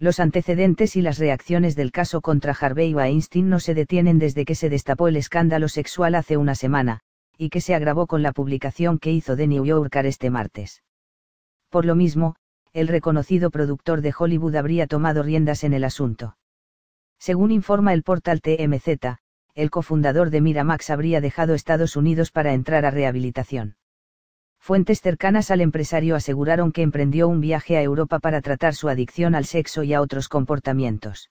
Los antecedentes y las reacciones del caso contra Harvey Weinstein no se detienen desde que se destapó el escándalo sexual hace una semana, y que se agravó con la publicación que hizo The New Yorker este martes. Por lo mismo, el reconocido productor de Hollywood habría tomado riendas en el asunto. Según informa el portal TMZ, el cofundador de Miramax habría dejado Estados Unidos para entrar a rehabilitación. Fuentes cercanas al empresario aseguraron que emprendió un viaje a Europa para tratar su adicción al sexo y a otros comportamientos.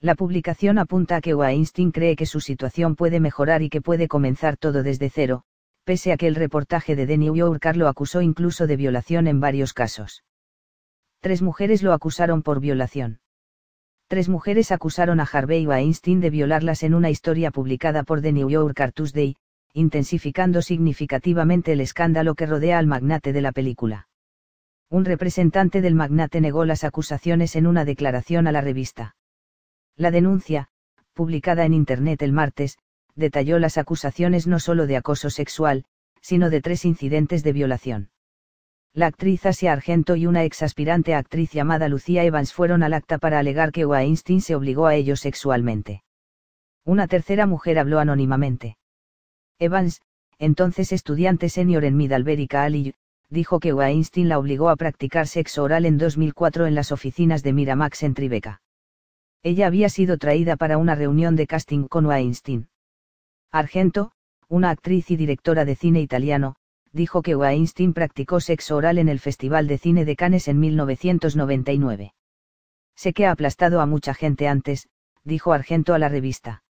La publicación apunta a que Weinstein cree que su situación puede mejorar y que puede comenzar todo desde cero, pese a que el reportaje de The New Yorker lo acusó incluso de violación en varios casos. Tres mujeres lo acusaron por violación. Tres mujeres acusaron a Harvey Weinstein de violarlas en una historia publicada por The New Yorker Tuesday, intensificando significativamente el escándalo que rodea al magnate de la película. Un representante del magnate negó las acusaciones en una declaración a la revista. La denuncia, publicada en Internet el martes, detalló las acusaciones no solo de acoso sexual, sino de tres incidentes de violación. La actriz Asia Argento y una exaspirante actriz llamada Lucía Evans fueron al acta para alegar que Weinstein se obligó a ellos sexualmente. Una tercera mujer habló anónimamente. Evans, entonces estudiante senior en Midalberica, College, dijo que Weinstein la obligó a practicar sexo oral en 2004 en las oficinas de Miramax en Tribeca. Ella había sido traída para una reunión de casting con Weinstein. Argento, una actriz y directora de cine italiano, dijo que Weinstein practicó sexo oral en el Festival de Cine de Cannes en 1999. Sé que ha aplastado a mucha gente antes, dijo Argento a la revista.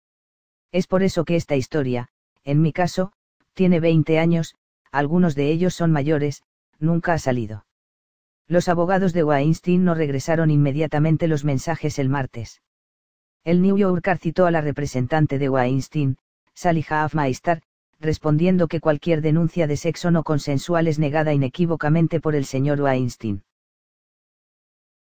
Es por eso que esta historia, en mi caso, tiene 20 años, algunos de ellos son mayores, nunca ha salido. Los abogados de Weinstein no regresaron inmediatamente los mensajes el martes. El New Yorker citó a la representante de Weinstein, Sally Hafmeister, respondiendo que cualquier denuncia de sexo no consensual es negada inequívocamente por el señor Weinstein.